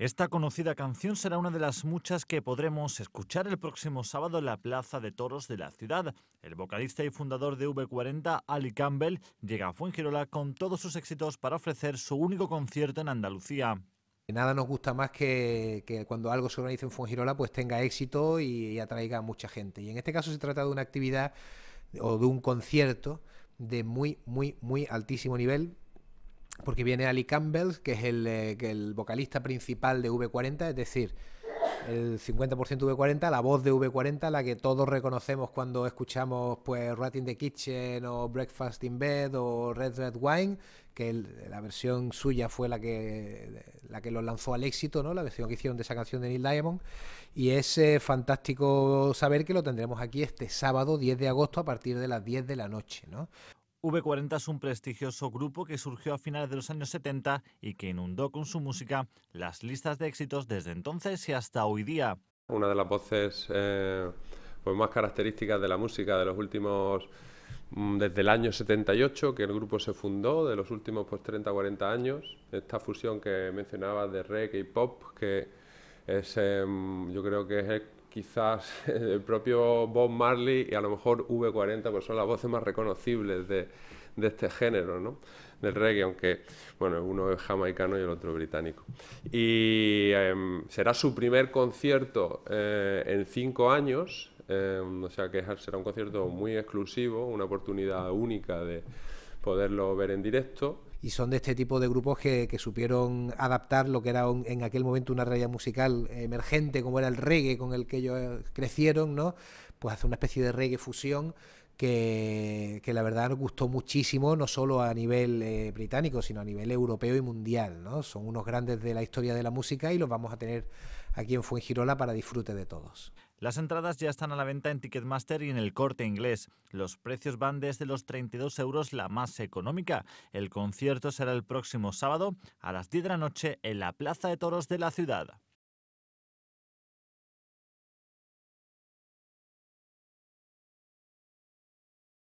Esta conocida canción será una de las muchas que podremos escuchar el próximo sábado en la Plaza de Toros de la ciudad. El vocalista y fundador de V40, Ali Campbell, llega a Fuengirola con todos sus éxitos para ofrecer su único concierto en Andalucía. Nada nos gusta más que, cuando algo se organiza en Fuengirola pues tenga éxito y, y atraiga a mucha gente. Y en este caso se trata de una actividad o de un concierto de muy, muy, muy altísimo nivel porque viene Ali Campbell, que es el, eh, vocalista principal de V40, es decir, el 50% V40, la voz de V40, la que todos reconocemos cuando escuchamos pues Rat the Kitchen o Breakfast in Bed o Red Red Wine, que la versión suya fue la que la que los lanzó al éxito, ¿no? La versión que hicieron de esa canción de Neil Diamond y es eh, fantástico saber que lo tendremos aquí este sábado 10 de agosto a partir de las 10 de la noche, ¿no? V40 es un prestigioso grupo que surgió a finales de los años 70 y que inundó con su música las listas de éxitos desde entonces y hasta hoy día. Una de las voces eh, pues más características de la música de los últimos, mm, desde el año 78 que el grupo se fundó, de los últimos pues, 30 40 años, esta fusión que mencionaba de reggae y pop que es, em, yo creo que es quizás el propio Bob Marley y a lo mejor V40, pues son las voces más reconocibles de, este género, ¿no? del reggae, aunque bueno, uno es jamaicano y el otro británico. Y em, será su primer concierto eh, en cinco años, em, o sea que será un concierto muy exclusivo, una oportunidad única de, poderlo ver en directo y son de este tipo de grupos que, supieron adaptar lo que era en aquel momento una realidad musical emergente como era el reggae con el que ellos eh, crecieron, ¿no? Pues hace una especie de reggae fusión que, la verdad nos gustó muchísimo, no solo a nivel eh, británico, sino a nivel europeo y mundial, ¿no? Son unos grandes de la historia de la música y los vamos a tener aquí en Fuengirola para disfrute de todos. Las entradas ya están a la venta en Ticketmaster y en el corte inglés. Los precios van desde los 32 euros, la más económica. El concierto será el próximo sábado a las 10 de la noche en la Plaza de Toros de la ciudad.